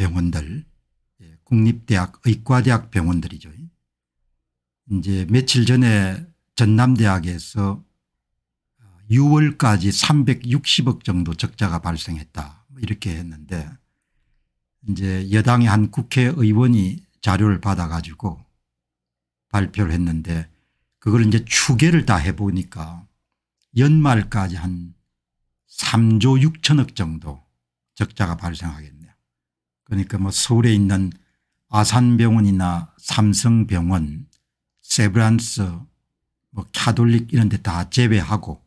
병원들 예, 국립대학 의과대학 병원들이죠. 이제 며칠 전에 전남대학에서 6월까지 360억 정도 적자가 발생했다 뭐 이렇게 했는데 이제 여당의 한 국회의원이 자료를 받아가지고 발표를 했는데 그걸 이제 추계를 다 해보니까 연말까지 한 3조 6천억 정도 적자가 발생하겠네요. 그러니까 뭐 서울에 있는 아산병원이나 삼성병원, 세브란스, 뭐 카톨릭 이런 데 다 제외하고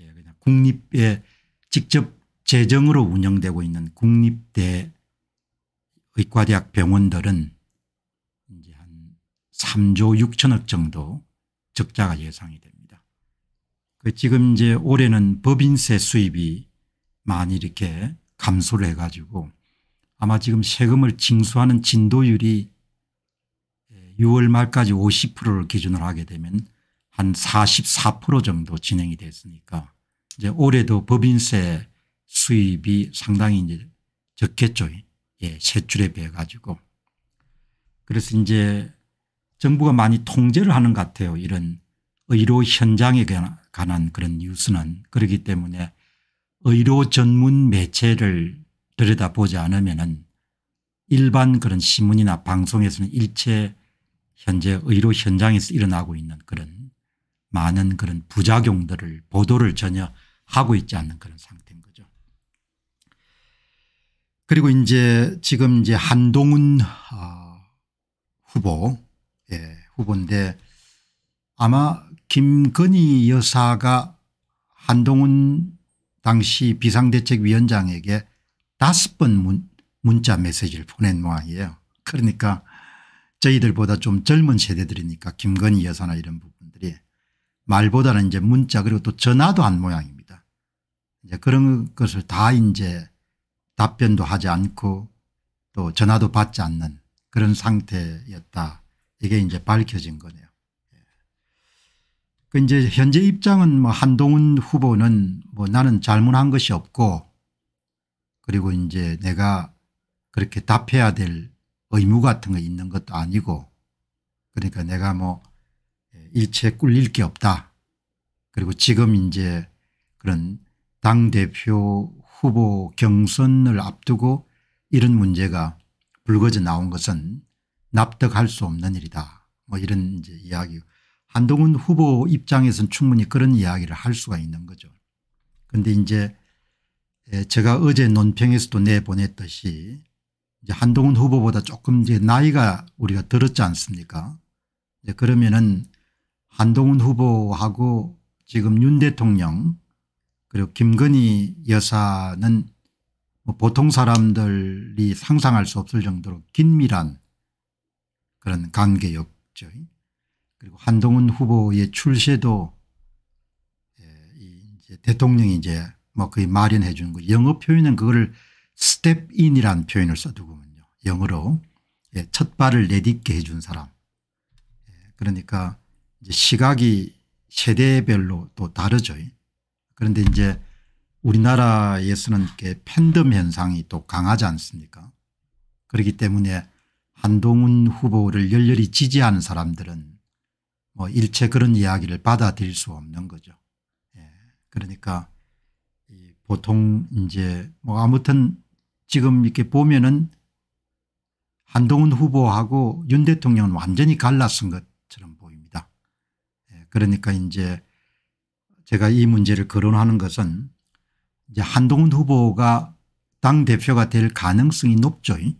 예, 그냥 국립에 직접 재정으로 운영되고 있는 국립대 의과대학 병원들은 이제 한 3조 6천억 정도 적자가 예상이 됩니다. 그 지금 이제 올해는 법인세 수입이 많이 이렇게 감소를 해가지고 아마 지금 세금을 징수하는 진도율이 6월 말까지 50%를 기준으로 하게 되면 한 44% 정도 진행이 됐으니까 이제 올해도 법인세 수입이 상당히 이제 적겠죠. 예, 세출에 비해 가지고. 그래서 이제 정부가 많이 통제를 하는 것 같아요. 이런 의료 현장에 관한 그런 뉴스는 그렇기 때문에 의료 전문 매체를 들여다보지 않으면 일반 그런 신문이나 방송에서는 일체 현재 의료 현장에서 일어나고 있는 그런 많은 그런 부작용들을 보도를 전혀 하고 있지 않는 그런 상태인 거죠. 그리고 이제 지금 이제 한동훈 어 후보 예, 후보인데 아마 김건희 여사가 한동훈 당시 비상대책위원장에게 다섯 번 문자 메시지를 보낸 모양이에요. 그러니까 저희들보다 좀 젊은 세대들이니까 김건희 여사나 이런 부분들이 말보다는 이제 문자 그리고 또 전화도 한 모양입니다. 이제 그런 것을 다 이제 답변도 하지 않고 또 전화도 받지 않는 그런 상태였다. 이게 이제 밝혀진 거네요. 예. 그 이제 현재 입장은 뭐 한동훈 후보는 뭐 나는 잘못한 것이 없고 그리고 이제 내가 그렇게 답해야 될 의무 같은 거 있는 것도 아니고 그러니까 내가 뭐 예, 일체 꿀릴 게 없다. 그리고 지금 이제 그런 당대표 후보 경선을 앞두고 이런 문제가 불거져 나온 것은 납득할 수 없는 일이다. 뭐 이런 이제 이야기. 한동훈 후보 입장에서는 충분히 그런 이야기를 할 수가 있는 거죠. 그런데 이제 예, 제가 어제 논평에서도 내보냈듯이 한동훈 후보보다 조금 이제 나이가 우리가 들었지 않습니까 그러면은 한동훈 후보하고 지금 윤 대통령 그리고 김건희 여사는 뭐 보통 사람들이 상상할 수 없을 정도로 긴밀한 그런 관계였죠. 그리고 한동훈 후보의 출세도 예, 이제 대통령이 이제 뭐 거의 마련해 주는 거. 영어 표현은 그거를 step in이라는 표현을 써두고요 영어로 예, 첫 발을 내딛게 해 준 사람. 예, 그러니까 이제 시각이 세대별로 또 다르죠. 그런데 이제 우리나라에서는 이렇게 팬덤 현상이 또 강하지 않습니까? 그렇기 때문에 한동훈 후보를 열렬히 지지하는 사람들은 뭐 일체 그런 이야기를 받아들일 수 없는 거죠. 예, 그러니까 보통 이제 뭐 아무튼 지금 이렇게 보면은 한동훈 후보하고 윤 대통령은 완전히 갈라쓴 것처럼 보입니다. 예, 그러니까 이제 제가 이 문제를 거론하는 것은 이제 한동훈 후보가 당대표가 될 가능성이 높죠. 예,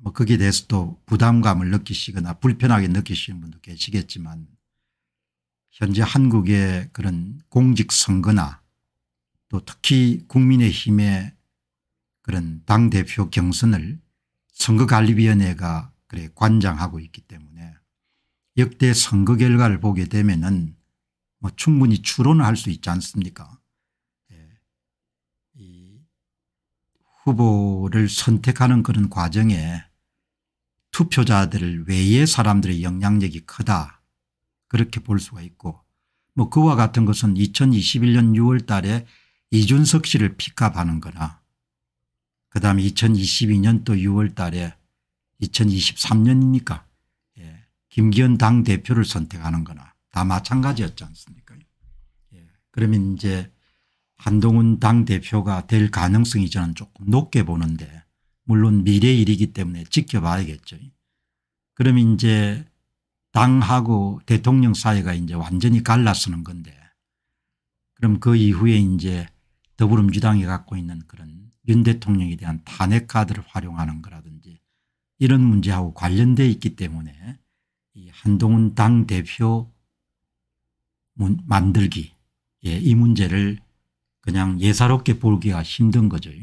뭐 거기에 대해서 또 부담감을 느끼시거나 불편하게 느끼시는 분도 계시겠지만 현재 한국의 그런 공직선거나 또 특히 국민의힘의 그런 당대표 경선을 선거관리위원회가 그래 관장하고 있기 때문에 역대 선거 결과를 보게 되면은 뭐 충분히 추론할 수 있지 않습니까 예. 이 후보를 선택하는 그런 과정에 투표자들 외의 사람들의 영향력이 크다 그렇게 볼 수가 있고 뭐 그와 같은 것은 2021년 6월 달에 이준석 씨를 픽업하는 거나 그다음 2022년 또 6월 달에 2023년이니까 예. 김기현 당 대표를 선택하는 거나 다 마찬가지였지 않습니까 예. 그러면 이제 한동훈 당 대표가 될 가능성이 저는 조금 높게 보는데 물론 미래 일이기 때문에 지켜봐야겠죠. 그러면 이제 당하고 대통령 사이가 이제 완전히 갈라서는 건데 그럼 그 이후에 이제 더불어민주당이 갖고 있는 그런 윤 대통령에 대한 탄핵 카드를 활용하는 거라든지 이런 문제하고 관련돼 있기 때문에 이 한동훈 당대표 만들기 예, 이 문제를 그냥 예사롭게 보기가 힘든 거죠. 예.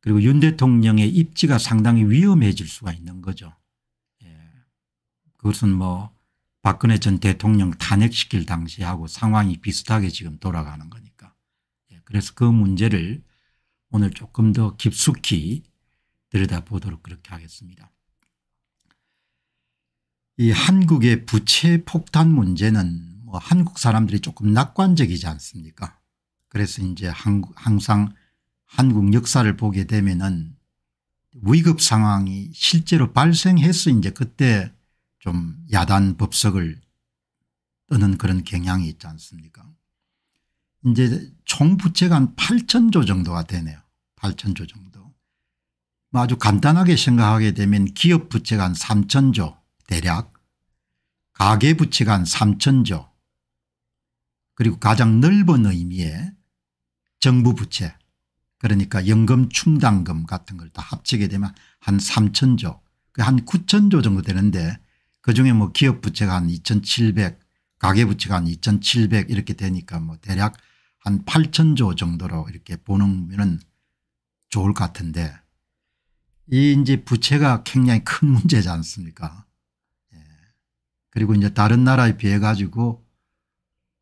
그리고 윤 대통령의 입지가 상당히 위험해질 수가 있는 거죠. 예. 그것은 뭐 박근혜 전 대통령 탄핵시킬 당시하고 상황이 비슷하게 지금 돌아가는 거니까. 그래서 그 문제를 오늘 조금 더 깊숙이 들여다보도록 그렇게 하겠습니다. 이 한국의 부채 폭탄 문제는 뭐 한국 사람들이 조금 낙관적이지 않습니까 그래서 이제 한국, 항상 한국 역사를 보게 되면은 위급 상황이 실제로 발생해서 이제 그때 좀 야단 법석을 뜨는 그런 경향이 있지 않습니까 이제 총 부채가 한 8천조 정도가 되네요. 8천조 정도. 뭐 아주 간단하게 생각하게 되면 기업 부채가 한 3천조 대략 가계 부채가 한 3천조 그리고 가장 넓은 의미의 정부 부채 그러니까 연금 충당금 같은 걸 다 합치게 되면 한 3천조 그 한 9천조 정도 되는데 그중에 뭐 기업 부채가 한2700 가계 부채가 한 2700 이렇게 되니까 뭐 대략 한 8천조 정도로 이렇게 보는 면은 좋을 것 같은데 이 이제 부채가 굉장히 큰 문제지 않습니까? 예. 그리고 이제 다른 나라에 비해 가지고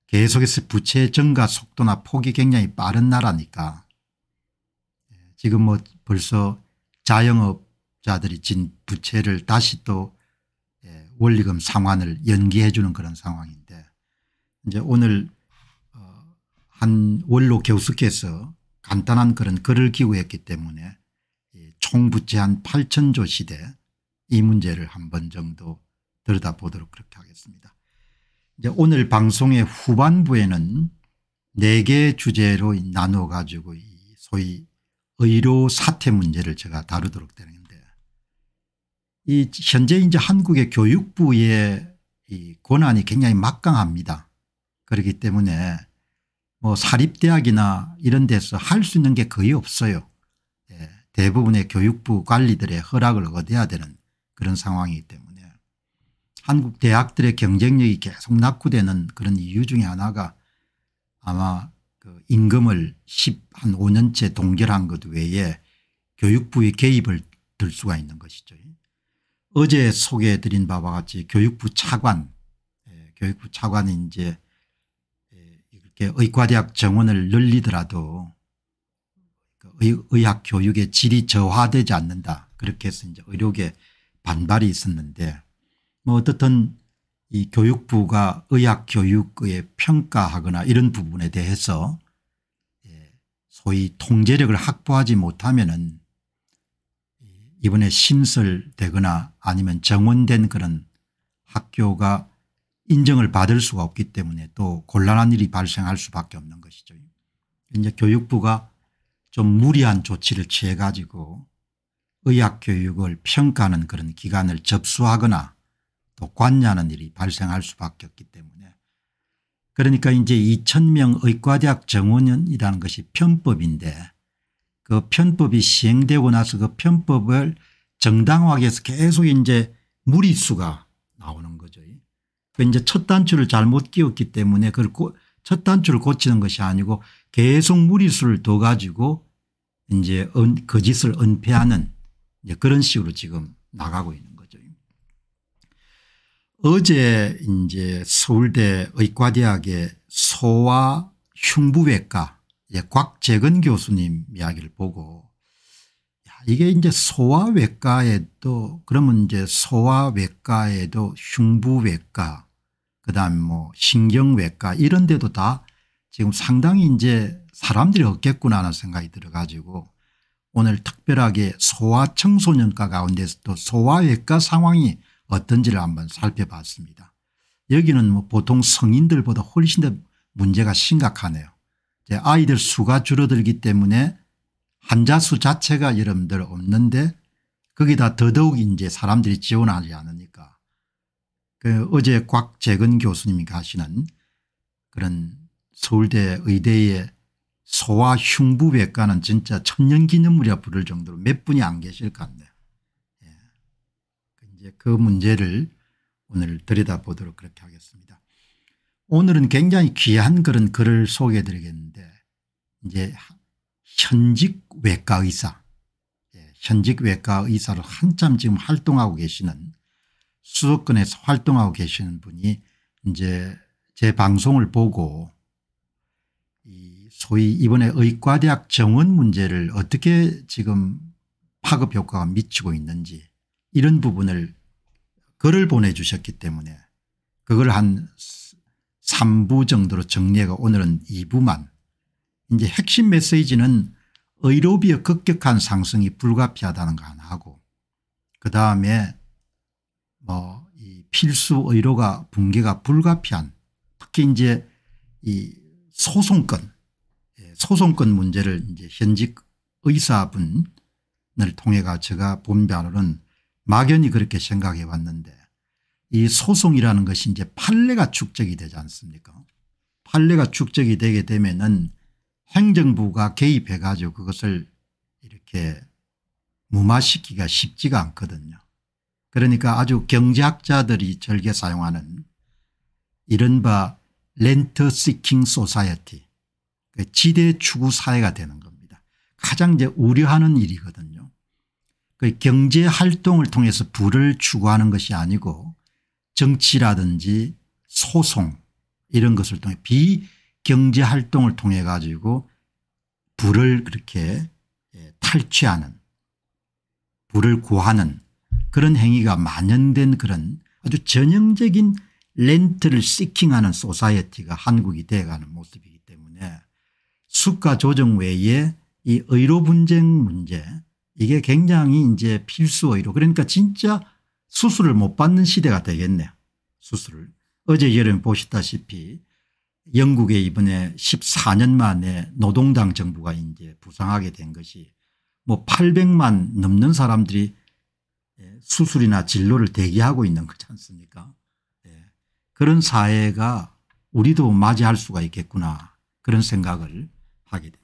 계속해서 부채 증가 속도나 폭이 굉장히 빠른 나라니까 예. 지금 뭐 벌써 자영업자들이 진 부채를 다시 또 예. 원리금 상환을 연기해 주는 그런 상황인데 이제 오늘 한 원로 교수께서 간단한 그런 글을 기고했기 때문에 총부채 한 8천조 시대 이 문제를 한 번 정도 들여다보도록 그렇게 하겠습니다. 이제 오늘 방송의 후반부에는 네개 주제로 나눠 가지고 소위 의료 사태 문제를 제가 다루도록 되는데 이 현재 이제 한국의 교육부의 권한이 굉장히 막강합니다. 그렇기 때문에 뭐 사립대학이나 이런 데서 할 수 있는 게 거의 없어요. 예, 대부분의 교육부 관리들의 허락을 얻어야 되는 그런 상황이기 때문에 한국 대학들의 경쟁력이 계속 낙후되는 그런 이유 중에 하나가 아마 그 임금을 10, 한 5년째 동결한 것 외에 교육부의 개입을 들 수가 있는 것이죠. 어제 소개해 드린 바와 같이 교육부 차관, 예, 교육부 차관이 이제 예, 의과대학 정원을 늘리더라도 그 의학 교육의 질이 저하되지 않는다 그렇게 해서 이제 의료계 반발이 있었는데 뭐 어떻든 이 교육부가 의학 교육의 평가하거나 이런 부분에 대해서 예, 소위 통제력을 확보하지 못하면은 이번에 신설되거나 아니면 정원된 그런 학교가 인정을 받을 수가 없기 때문에 또 곤란한 일이 발생할 수밖에 없는 것이죠. 이제 교육부가 좀 무리한 조치를 취해 가지고 의학교육을 평가하는 그런 기관을 접수하거나 또 관여하는 일이 발생할 수밖에 없기 때문에 그러니까 이제 2000명 의과대학 정원이라는 것이 편법인데 그 편법이 시행되고 나서 그 편법을 정당화해서 계속 이제 무리수가 그 이제 첫 단추를 잘못 끼웠기 때문에 그걸 첫 단추를 고치는 것이 아니고 계속 무리수를 둬 가지고 이제 거짓을 그 은폐하는 이제 그런 식으로 지금 나가고 있는 거죠. 어제 이제 서울대 의과대학의 소아 흉부외과 예, 곽재근 교수님 이야기를 보고 이게 이제 소아외과에도 그러면 이제 소아외과에도 흉부외과 그다음에 뭐 신경외과 이런 데도 다 지금 상당히 이제 사람들이 없겠구나 하는 생각이 들어가지고 오늘 특별하게 소아 청소년과 가운데서도 소아외과 상황이 어떤지를 한번 살펴봤습니다. 여기는 뭐 보통 성인들보다 훨씬 더 문제가 심각하네요. 이제 아이들 수가 줄어들기 때문에 환자 수 자체가 여러분들 없는데 거기다 더더욱 이제 사람들이 지원하지 않으니까 그 어제 곽재근 교수님이 가시는 그런 서울대 의대의 소아 흉부외과는 진짜 천년기념물이라 부를 정도로 몇 분이 안 계실 것 같네요. 예. 그 이제 그 문제를 오늘 들여다보도록 그렇게 하겠습니다. 오늘은 굉장히 귀한 그런 글을 소개해 드리겠는데 이제 현직 외과 의사 예. 현직 외과 의사로 한참 지금 활동하고 계시는 수도권에서 활동하고 계시는 분이 이제 제 방송을 보고 이 소위 이번에 의과대학 정원 문제를 어떻게 지금 파급 효과가 미치고 있는지 이런 부분을 글을 보내주셨기 때문에 그걸 한 3부 정도로 정리해가 오늘은 2부만 이제 핵심 메시지는 의료비의 급격한 상승이 불가피하다는 거 하나 하고 그 다음에 뭐이 필수 의료가 붕괴가 불가피한 특히 이제 이 소송권 예, 소송권 문제를 이제 현직 의사분을 통해가 제가 본 바로는 막연히 그렇게 생각해 봤는데이 소송이라는 것이 이제 판례가 축적이 되지 않습니까 판례가 축적이 되게 되면은 행정부가 개입해 가지고 그것을 이렇게 무마시키기가 쉽지가 않거든요. 그러니까 아주 경제학자들이 절개 사용하는 이른바 렌터 시킹 소사이어티 그 지대 추구 사회가 되는 겁니다. 가장 이제 우려하는 일이거든요. 그 경제 활동을 통해서 부를 추구하는 것이 아니고 정치라든지 소송 이런 것을 통해 비경제 활동을 통해 가지고 부를 그렇게 예, 탈취하는 부를 구하는 그런 행위가 만연된 그런 아주 전형적인 렌트를 시킹하는 소사이어티가 한국이 되어가는 모습이기 때문에 수가 조정 외에 이 의료 분쟁 문제 이게 굉장히 이제 필수 의료 그러니까 진짜 수술을 못 받는 시대가 되겠네요. 수술을. 어제 여름 보시다시피 영국에 이번에 14년 만에 노동당 정부가 이제 부상하게 된 것이 뭐 800만 넘는 사람들이 예, 수술이나 진로를 대기하고 있는 거지 않습니까 예, 그런 사회가 우리도 맞이할 수가 있겠구나 그런 생각을 하게 됩니다.